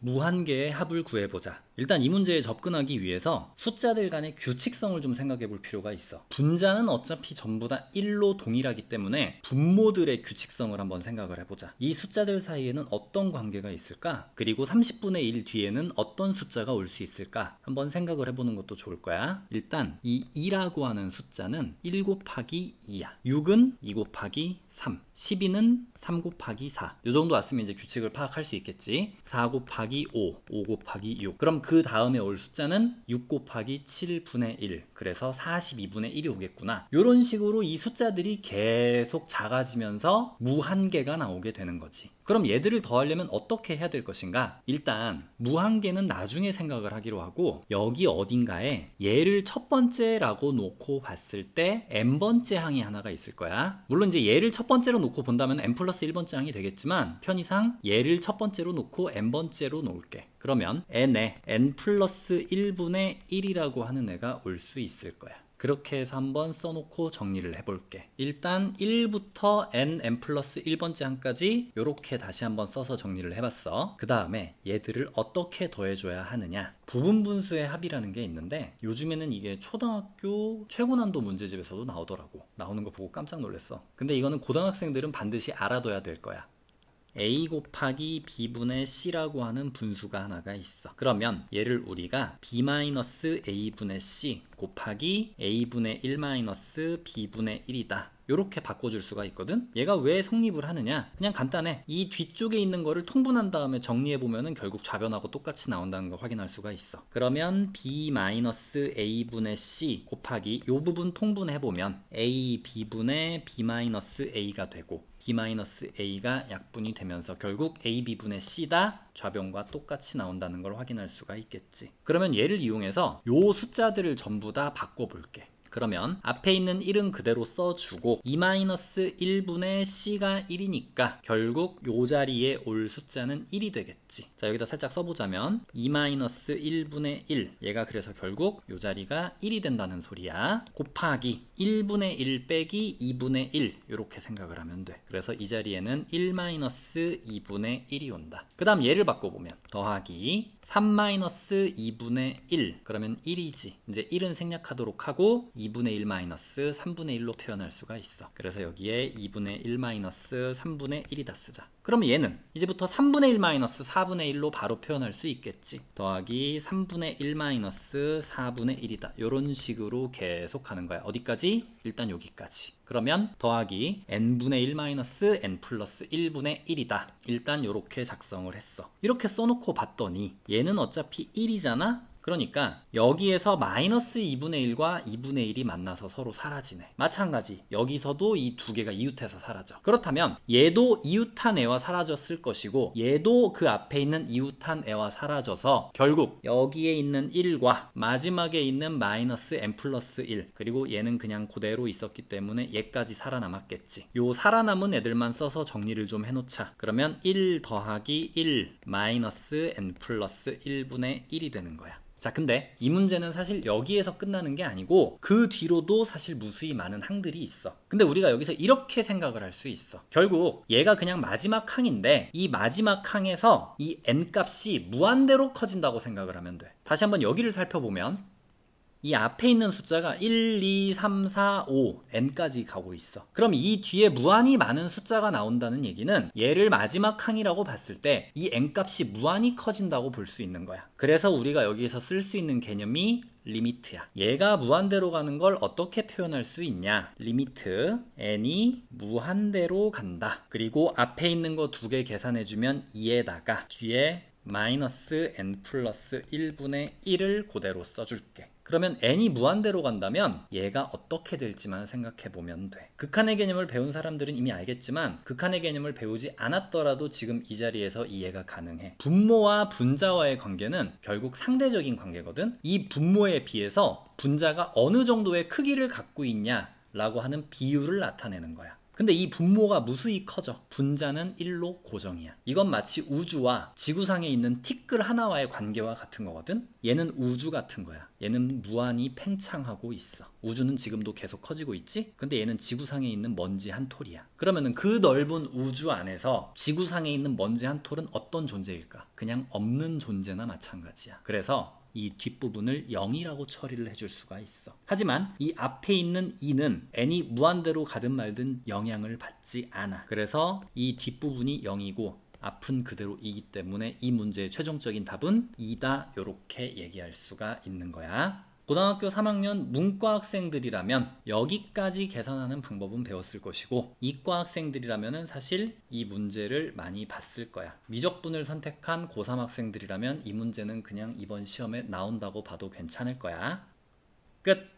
무한계의 합을 구해보자. 일단 이 문제에 접근하기 위해서 숫자들 간의 규칙성을 좀 생각해 볼 필요가 있어. 분자는 어차피 전부 다 1로 동일하기 때문에 분모들의 규칙성을 한번 생각을 해보자. 이 숫자들 사이에는 어떤 관계가 있을까? 그리고 30분의 1 뒤에는 어떤 숫자가 올 수 있을까? 한번 생각을 해보는 것도 좋을 거야. 일단 이 2라고 하는 숫자는 1 곱하기 2야. 6은 2 곱하기 3. 12는 3 곱하기 4. 이 정도 왔으면 이제 규칙을 파악할 수 있겠지. 4 곱하기 곱하기 5, 5 곱하기 6 그럼 그 다음에 올 숫자는 6 곱하기 7분의 1 그래서 42분의 1이 오겠구나 이런 식으로 이 숫자들이 계속 작아지면서 무한계가 나오게 되는 거지 그럼 얘들을 더하려면 어떻게 해야 될 것인가 일단 무한계는 나중에 생각을 하기로 하고 여기 어딘가에 얘를 첫 번째라고 놓고 봤을 때 n번째 항이 하나가 있을 거야 물론 이제 얘를 첫 번째로 놓고 본다면 n 플러스 1번째 항이 되겠지만 편의상 얘를 첫 번째로 놓고 n번째로 1로 놓을게. 그러면 n에 n 플러스 1분의 1이라고 하는 애가 올 수 있을 거야. 그렇게 해서 한번 써놓고 정리를 해볼게. 일단 1부터 n, n 플러스 1번째 항까지 이렇게 다시 한번 써서 정리를 해봤어. 그 다음에 얘들을 어떻게 더해줘야 하느냐. 부분 분수의 합이라는 게 있는데 요즘에는 이게 초등학교 최고난도 문제집에서도 나오더라고. 나오는 거 보고 깜짝 놀랐어. 근데 이거는 고등학생들은 반드시 알아둬야 될 거야. a 곱하기 b분의 c라고 하는 분수가 하나가 있어. 그러면 얘를 우리가 b-a분의 c 곱하기 a분의 1-b분의 1이다. 이렇게 바꿔줄 수가 있거든 얘가 왜 성립을 하느냐 그냥 간단해 이 뒤쪽에 있는 거를 통분한 다음에 정리해보면 은 결국 좌변하고 똑같이 나온다는 걸 확인할 수가 있어 그러면 b-a분의 c 곱하기 이 부분 통분해보면 a b분의 b-a가 되고 b-a가 약분이 되면서 결국 ab분의 c다 좌변과 똑같이 나온다는 걸 확인할 수가 있겠지 그러면 얘를 이용해서 요 숫자들을 전부 다 바꿔볼게 그러면 앞에 있는 1은 그대로 써주고 2-1분의 c가 1이니까 결국 요 자리에 올 숫자는 1이 되겠지. 자 여기다 살짝 써보자면 2-1분의 1 얘가 그래서 결국 요 자리가 1이 된다는 소리야. 곱하기 1분의 1 빼기 2분의 1 이렇게 생각을 하면 돼. 그래서 이 자리에는 1-2분의 1이 온다. 그 다음 얘를 바꿔보면 더하기 3-2분의 1 그러면 1이지. 이제 1은 생략하도록 하고 2 2분의 1 마이너스 3분의 1로 표현할 수가 있어 그래서 여기에 2분의 1 마이너스 3분의 1이다 쓰자 그럼 얘는 이제부터 3분의 1 마이너스 4분의 1로 바로 표현할 수 있겠지 더하기 3분의 1 마이너스 4분의 1이다 이런 식으로 계속 하는 거야 어디까지? 일단 여기까지 그러면 더하기 n분의 1 마이너스 n 플러스 1분의 1이다 일단 이렇게 작성을 했어 이렇게 써놓고 봤더니 얘는 어차피 1이잖아 그러니까 여기에서 마이너스 2분의 1과 2분의 1이 만나서 서로 사라지네. 마찬가지 여기서도 이 두 개가 이웃해서 사라져. 그렇다면 얘도 이웃한 애와 사라졌을 것이고 얘도 그 앞에 있는 이웃한 애와 사라져서 결국 여기에 있는 1과 마지막에 있는 마이너스 n 플러스 1 그리고 얘는 그냥 그대로 있었기 때문에 얘까지 살아남았겠지. 요 살아남은 애들만 써서 정리를 좀 해놓자. 그러면 1 더하기 1 마이너스 n 플러스 1분의 1이 되는 거야. 자 근데 이 문제는 사실 여기에서 끝나는 게 아니고 그 뒤로도 사실 무수히 많은 항들이 있어 근데 우리가 여기서 이렇게 생각을 할 수 있어 결국 얘가 그냥 마지막 항인데 이 마지막 항에서 이 n값이 무한대로 커진다고 생각을 하면 돼 다시 한번 여기를 살펴보면 이 앞에 있는 숫자가 1, 2, 3, 4, 5, n까지 가고 있어. 그럼 이 뒤에 무한히 많은 숫자가 나온다는 얘기는 얘를 마지막 항이라고 봤을 때 이 n값이 무한히 커진다고 볼 수 있는 거야. 그래서 우리가 여기에서 쓸 수 있는 개념이 리미트야. 얘가 무한대로 가는 걸 어떻게 표현할 수 있냐? 리미트 n이 무한대로 간다. 그리고 앞에 있는 거 두 개 계산해주면 2에다가 뒤에 마이너스 n 플러스 1분의 1을 그대로 써줄게. 그러면 n이 무한대로 간다면 얘가 어떻게 될지만 생각해 보면 돼. 극한의 개념을 배운 사람들은 이미 알겠지만 극한의 개념을 배우지 않았더라도 지금 이 자리에서 이해가 가능해. 분모와 분자와의 관계는 결국 상대적인 관계거든. 이 분모에 비해서 분자가 어느 정도의 크기를 갖고 있냐 라고 하는 비율을 나타내는 거야. 근데 이 분모가 무수히 커져 분자는 1로 고정이야 이건 마치 우주와 지구상에 있는 티끌 하나와의 관계와 같은 거거든 얘는 우주 같은 거야 얘는 무한히 팽창하고 있어 우주는 지금도 계속 커지고 있지 근데 얘는 지구상에 있는 먼지 한 톨이야 그러면은 그 넓은 우주 안에서 지구상에 있는 먼지 한 톨은 어떤 존재일까 그냥 없는 존재나 마찬가지야 그래서 이 뒷부분을 0이라고 처리를 해줄 수가 있어. 하지만 이 앞에 있는 2는 n이 무한대로 가든 말든 영향을 받지 않아. 그래서 이 뒷부분이 0이고 앞은 그대로 이기 때문에 이 문제의 최종적인 답은 2다 이렇게 얘기할 수가 있는 거야. 고등학교 3학년 문과 학생들이라면 여기까지 계산하는 방법은 배웠을 것이고 이과 학생들이라면 사실 이 문제를 많이 봤을 거야. 미적분을 선택한 고3 학생들이라면 이 문제는 그냥 이번 시험에 나온다고 봐도 괜찮을 거야. 끝!